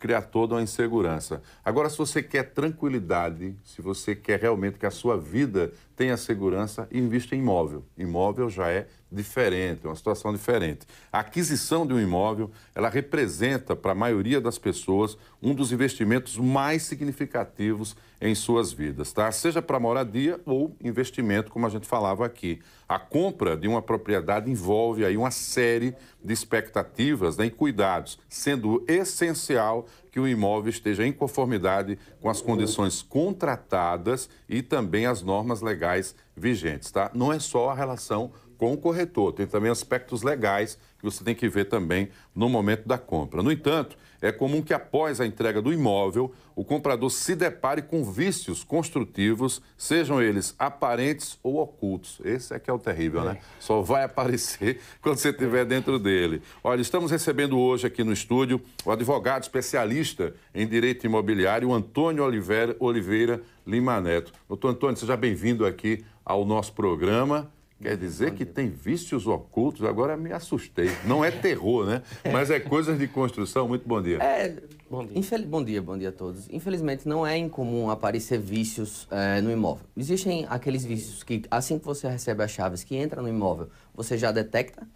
criar toda uma insegurança. Agora, se você quer tranquilidade, se você quer realmente que a sua vida tenha segurança, invista em imóvel. Imóvel já é diferente, é uma situação diferente. A aquisição de um imóvel, ela representa para a maioria das pessoas um dos investimentos mais significativos em suas vidas, tá? Seja para moradia ou investimento, como a gente falava aqui. A compra de uma propriedade envolve aí uma série de expectativas né, e cuidados, sendo essencial que o imóvel esteja em conformidade com as condições contratadas e também as normas legais vigentes, tá? Não é só a relação com o corretor, tem também aspectos legais que você tem que ver também no momento da compra. No entanto, é comum que, após a entrega do imóvel, o comprador se depare com vícios construtivos, sejam eles aparentes ou ocultos. Esse é que é o terrível, né? é. né? Só vai aparecer quando você estiver dentro dele. Olha, estamos recebendo hoje aqui no estúdio o advogado especialista em direito imobiliário, Antônio Oliveira, Oliveira Lima Neto. Doutor Antônio, seja bem-vindo aqui ao nosso programa. Quer dizer que tem vícios ocultos? Agora me assustei. Não é terror, né? É. Mas é coisas de construção. Muito bom dia. É, bom, dia. Infel... bom dia, bom dia a todos. Infelizmente, não é incomum aparecer vícios é, no imóvel. Existem aqueles vícios que, assim que você recebe as chaves que entra no imóvel, você já detecta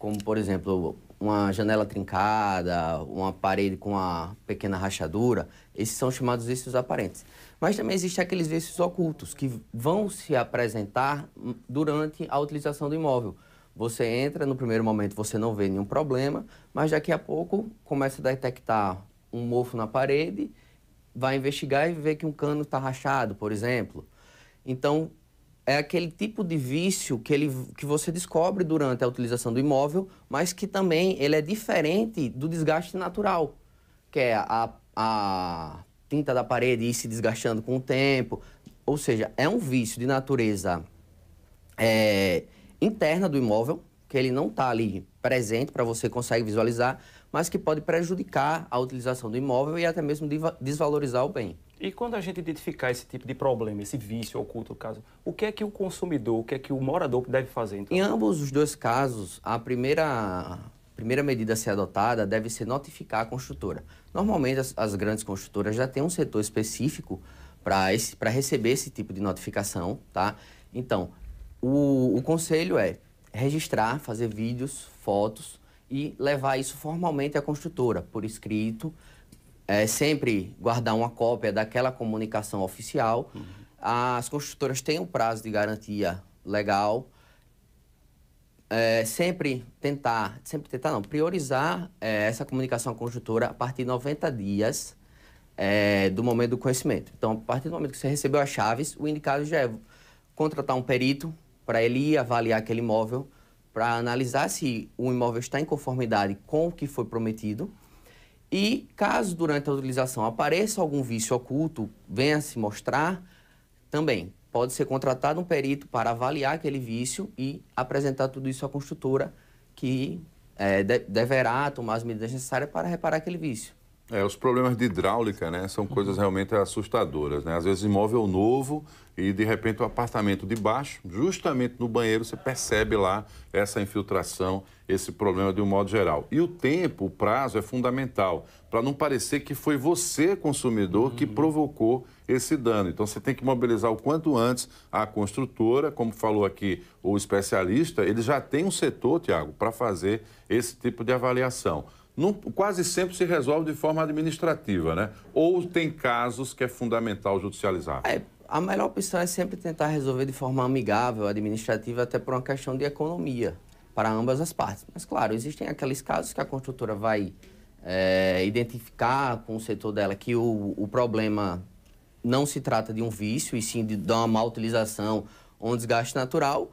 como por exemplo uma janela trincada, uma parede com uma pequena rachadura, esses são chamados vícios aparentes. Mas também existem aqueles vícios ocultos que vão se apresentar durante a utilização do imóvel. Você entra, no primeiro momento você não vê nenhum problema, mas daqui a pouco começa a detectar um mofo na parede, vai investigar e vê que um cano está rachado, por exemplo. Então, é aquele tipo de vício que, ele, que você descobre durante a utilização do imóvel, mas que também ele é diferente do desgaste natural, que é a, a tinta da parede ir se desgastando com o tempo. Ou seja, é um vício de natureza é, interna do imóvel, que ele não está ali presente para você conseguir visualizar, mas que pode prejudicar a utilização do imóvel e até mesmo desvalorizar o bem. E quando a gente identificar esse tipo de problema, esse vício oculto, caso, o que é que o consumidor, o que é que o morador deve fazer? Então? Em ambos os dois casos, a primeira, primeira medida a ser adotada deve ser notificar a construtora. Normalmente, as, as grandes construtoras já têm um setor específico para receber esse tipo de notificação, tá? Então, o, o conselho é registrar, fazer vídeos, fotos e levar isso formalmente à construtora, por escrito, é, sempre guardar uma cópia daquela comunicação oficial. Uhum. As construtoras têm um prazo de garantia legal. É, sempre tentar, sempre tentar não, priorizar é, essa comunicação à construtora a partir de 90 dias é, do momento do conhecimento. Então, a partir do momento que você recebeu as chaves, o indicado já é contratar um perito para ele avaliar aquele imóvel, para analisar se o imóvel está em conformidade com o que foi prometido e caso durante a utilização apareça algum vício oculto, venha se mostrar, também pode ser contratado um perito para avaliar aquele vício e apresentar tudo isso à construtora que é, de, deverá tomar as medidas necessárias para reparar aquele vício. É, os problemas de hidráulica, né, são uhum. coisas realmente assustadoras, né? Às vezes imóvel novo e de repente o apartamento de baixo, justamente no banheiro você percebe lá essa infiltração, esse problema de um modo geral. E o tempo, o prazo é fundamental, para não parecer que foi você, consumidor, que uhum. provocou esse dano. Então você tem que mobilizar o quanto antes a construtora, como falou aqui o especialista, ele já tem um setor, Tiago, para fazer esse tipo de avaliação não, quase sempre se resolve de forma administrativa, né? Ou tem casos que é fundamental judicializar? É, a melhor opção é sempre tentar resolver de forma amigável, administrativa, até por uma questão de economia para ambas as partes. Mas, claro, existem aqueles casos que a construtora vai é, identificar com o setor dela que o, o problema não se trata de um vício, e sim de, de uma má utilização ou um desgaste natural.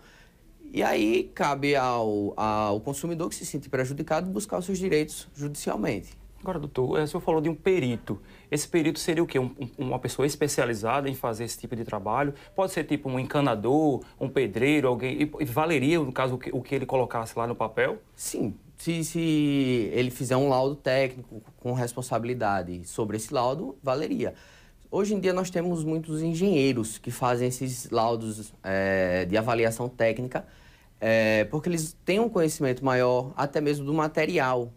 E aí cabe ao, ao consumidor que se sente prejudicado buscar os seus direitos judicialmente. Agora, doutor, é, o senhor falou de um perito. Esse perito seria o quê? Um, uma pessoa especializada em fazer esse tipo de trabalho? Pode ser tipo um encanador, um pedreiro, alguém. E valeria, no caso, o que, o que ele colocasse lá no papel? Sim. Se, se ele fizer um laudo técnico com responsabilidade sobre esse laudo, valeria. Hoje em dia nós temos muitos engenheiros que fazem esses laudos é, de avaliação técnica, é, porque eles têm um conhecimento maior até mesmo do material.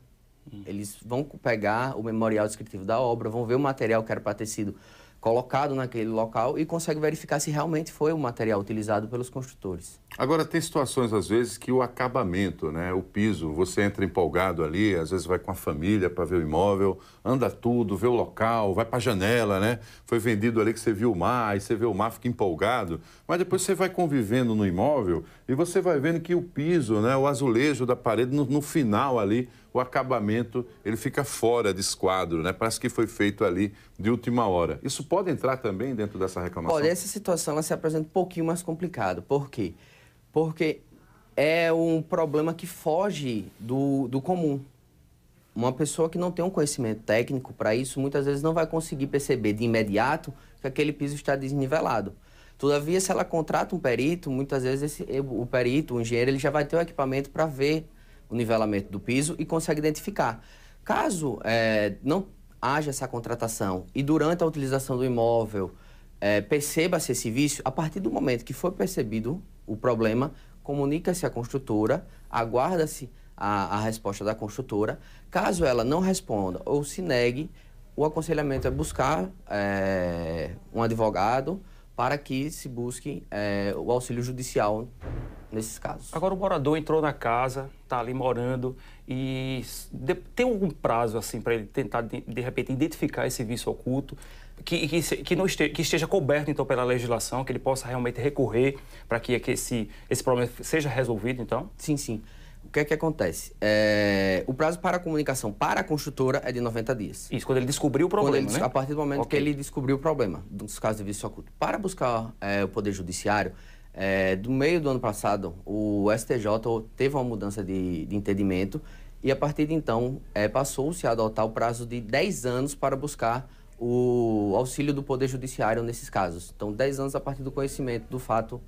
Hum. Eles vão pegar o memorial descritivo da obra, vão ver o material que era para ter sido colocado naquele local e consegue verificar se realmente foi o material utilizado pelos construtores. Agora, tem situações, às vezes, que o acabamento, né, o piso, você entra empolgado ali, às vezes vai com a família para ver o imóvel, anda tudo, vê o local, vai para a janela, né? Foi vendido ali que você viu o mar, aí você vê o mar, fica empolgado, mas depois você vai convivendo no imóvel e você vai vendo que o piso, né, o azulejo da parede, no, no final ali, o acabamento ele fica fora desse quadro, né? Parece que foi feito ali de última hora. Isso pode entrar também dentro dessa reclamação? Olha, essa situação ela se apresenta um pouquinho mais complicada. Por quê? Porque é um problema que foge do, do comum. Uma pessoa que não tem um conhecimento técnico para isso, muitas vezes não vai conseguir perceber de imediato que aquele piso está desnivelado. Todavia, se ela contrata um perito, muitas vezes esse, o perito, o engenheiro, ele já vai ter o equipamento para ver o nivelamento do piso e consegue identificar. Caso é, não haja essa contratação e durante a utilização do imóvel é, perceba-se esse vício, a partir do momento que foi percebido o problema, comunica-se à construtora, aguarda-se a, a, resposta da construtora. Caso ela não responda ou se negue, o aconselhamento é buscar é, um advogado para que se busque é, o auxílio judicial nesses casos. Agora, o morador entrou na casa, está ali morando e de, tem algum prazo assim para ele tentar, de, de, repente, identificar esse vício oculto que, que, que não este, que esteja coberto, então, pela legislação, que ele possa realmente recorrer para que, é que esse, esse problema seja resolvido, então? Sim, sim. O que é que acontece? É, o prazo para a comunicação para a construtora é de 90 dias. Isso, quando ele descobriu o problema, ele, né? A partir do momento okay. que ele descobriu o problema dos casos de vício oculto. Para buscar é, o Poder Judiciário, é, do meio do ano passado, o STJ teve uma mudança de, de entendimento e a partir de então é, passou-se a adotar o prazo de 10 anos para buscar o auxílio do Poder Judiciário nesses casos. Então, 10 anos a partir do conhecimento do fato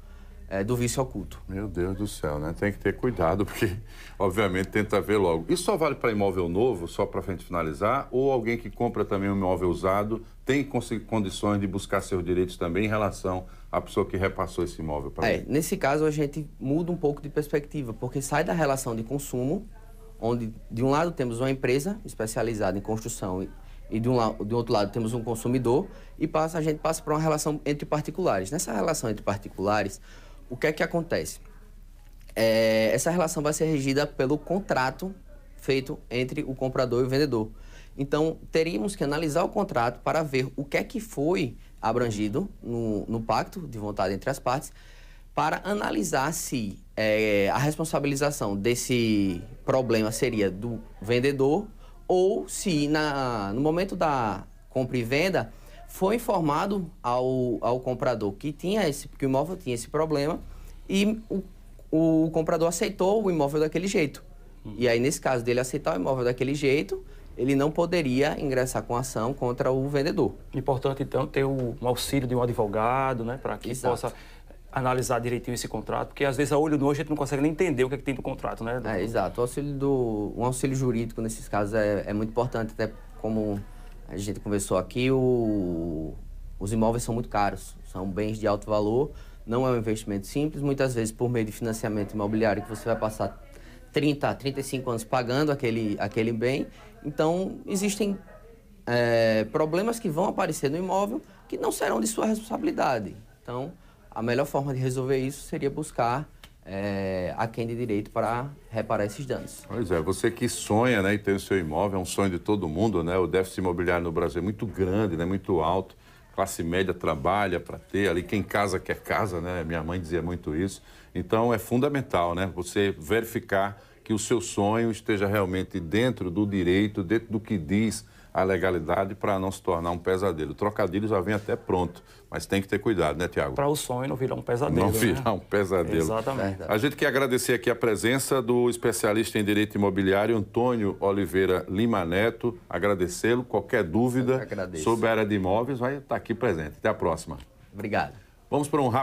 é, do vício oculto. Meu Deus do céu, né? Tem que ter cuidado, porque, obviamente, tenta ver logo. Isso só vale para imóvel novo, só para frente finalizar, ou alguém que compra também um imóvel usado tem condições de buscar seus direitos também em relação à pessoa que repassou esse imóvel para é, mim? Nesse caso, a gente muda um pouco de perspectiva, porque sai da relação de consumo, onde, de um lado, temos uma empresa especializada em construção e de um, lado, outro lado temos um consumidor e passa a gente passa para uma relação entre particulares. Nessa relação entre particulares, o que é que acontece? É, essa relação vai ser regida pelo contrato feito entre o comprador e o vendedor. Então, teríamos que analisar o contrato para ver o que é que foi abrangido no, no pacto de vontade entre as partes, para analisar se é, a responsabilização desse problema seria do vendedor ou se na, no momento da compra e venda foi informado ao, ao comprador que tinha esse que o imóvel tinha esse problema e o, o comprador aceitou o imóvel daquele jeito. Uhum. E aí nesse caso dele aceitar o imóvel daquele jeito, ele não poderia ingressar com ação contra o vendedor. Importante então ter o, um auxílio de um advogado, né, para que Exato. possa analisar direitinho esse contrato, porque às vezes a olho nu a gente não consegue nem entender o que, é que tem no contrato, né? É, exato. O auxílio do, um auxílio jurídico nesses casos é, é muito importante, até como a gente conversou aqui, o, os imóveis são muito caros, são bens de alto valor, não é um investimento simples, muitas vezes por meio de financiamento imobiliário que você vai passar 30, 35 anos pagando aquele, aquele bem. Então, existem é, problemas que vão aparecer no imóvel que não serão de sua responsabilidade. Então, a melhor forma de resolver isso seria buscar é, a quem de direito para reparar esses danos. Pois é, você que sonha né, e tem o seu imóvel, é um sonho de todo mundo, né? O déficit imobiliário no Brasil é muito grande, né, muito alto. Classe média trabalha para ter ali, quem casa quer casa, né? Minha mãe dizia muito isso. Então é fundamental, né? Você verificar que o seu sonho esteja realmente dentro do direito, dentro do que diz a legalidade para não se tornar um pesadelo. O trocadilho já vem até pronto, mas tem que ter cuidado, né, Tiago? Para o sonho não virar um pesadelo. Não né? virar né? um pesadelo. Exatamente. A gente quer agradecer aqui a presença do especialista em direito imobiliário, Antônio Oliveira Lima Neto. Agradecê-lo. Qualquer dúvida sobre a área de imóveis vai estar tá aqui presente. Até a próxima. Obrigado. Vamos para um rápido.